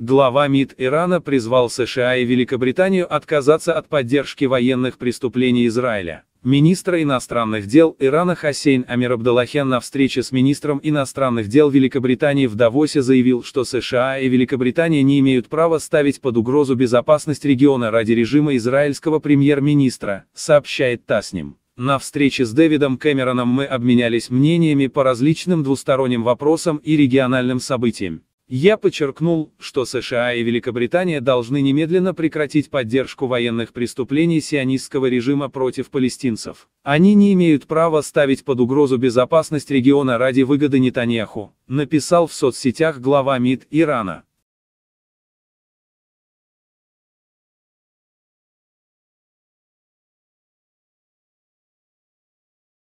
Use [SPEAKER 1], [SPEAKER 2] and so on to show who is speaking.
[SPEAKER 1] Глава МИД Ирана призвал США и Великобританию отказаться от поддержки военных преступлений Израиля. Министр иностранных дел Ирана Хасейн Амирабдалахян на встрече с министром иностранных дел Великобритании в Давосе заявил, что США и Великобритания не имеют права ставить под угрозу безопасность региона ради режима израильского премьер-министра, сообщает ТАССНИМ. На встрече с Дэвидом Кэмероном мы обменялись мнениями по различным двусторонним вопросам и региональным событиям. Я подчеркнул, что США и Великобритания должны немедленно прекратить поддержку военных преступлений сионистского режима против палестинцев. Они не имеют права ставить под угрозу безопасность региона ради выгоды Нетаньяху, написал в соцсетях глава МИД Ирана.